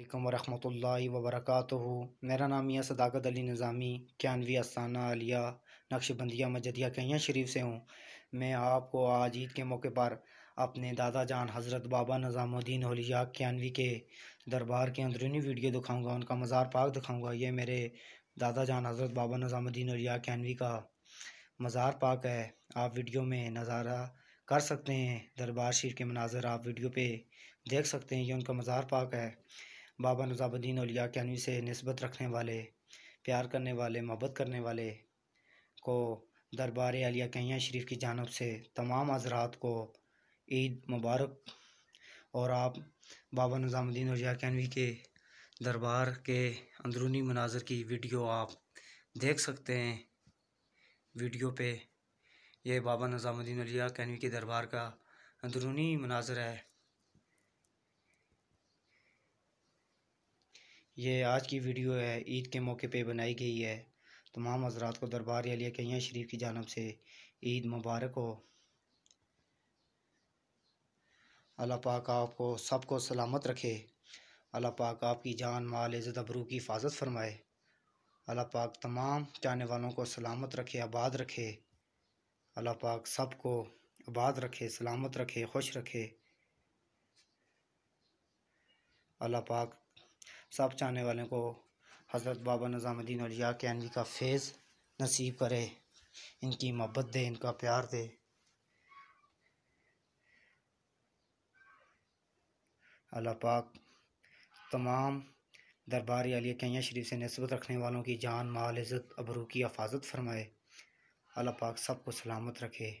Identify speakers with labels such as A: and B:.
A: अल्लाम वरहमल वर्क मेरा नाम यह सदाकत अली निज़ामी क्यानवी असाना अलिया नक्शबंदिया मजदिया कैया शरीफ से हूँ मैं आपको आज ईद के मौके पर अपने दादा जान हज़रत बाबा निज़ामुद्दीन अलिया क्यानवी के दरबार के अंदरूनी वीडियो दिखाऊँगा उनका मज़ार पाक दिखाऊँगा ये मेरे दादा जान हज़रत बाबा निज़ामुद्दीन अलिया क्यानवी का मज़ार पाक है आप वीडियो में नज़ारा कर सकते हैं दरबार शरीर के मनाजर आप वीडियो पे देख सकते हैं ये उनका मज़ार पाक है बाबा निज़ामुद्दीन अलिया कैनवी से नस्बत रखने वाले प्यार करने वाले मोहब्बत करने वाले को दरबार अलिया कहिया शरीफ की जानब से तमाम हजरात को ईद मुबारक और आप बाबा नजामुद्दीन अलिया कैनवी के दरबार के अंदरूनी मनाजर की वीडियो आप देख सकते हैं वीडियो पे ये बाबा नजामुद्दीन अलिया कैनवी के दरबार का अंदरूनी मनाजर है ये आज की वीडियो है ईद के मौके पे बनाई गई है तमाम हजरात को दरबार अलिया कहिया शरीफ की जानब से ईद मुबारक हो अल्लाह पाक आपको सबको सलामत रखे अल्लाह पाक आपकी जान माल इज़्ज़त अबरू की हिफाजत फरमाए अल्लाह पाक तमाम चाहने वालों को सलामत रखे आबाद रखे अल्लाह पाक सबको आबाद रखे सलामत रखे खुश रखे अल्लाह पाक सब चाहने वाले को हज़रत बाबा निज़ामुद्दीन अलिया कैनवी का फैज़ नसीब करे इनकी मोहब्बत दे इनका प्यार दे अल्लाह पाक तमाम दरबारी अली कैया शरीफ से नस्बत रखने वालों की जान माल इज़्ज़त अबरू की हफाजत फरमाए अल्लाह पाक सबको सलामत रखे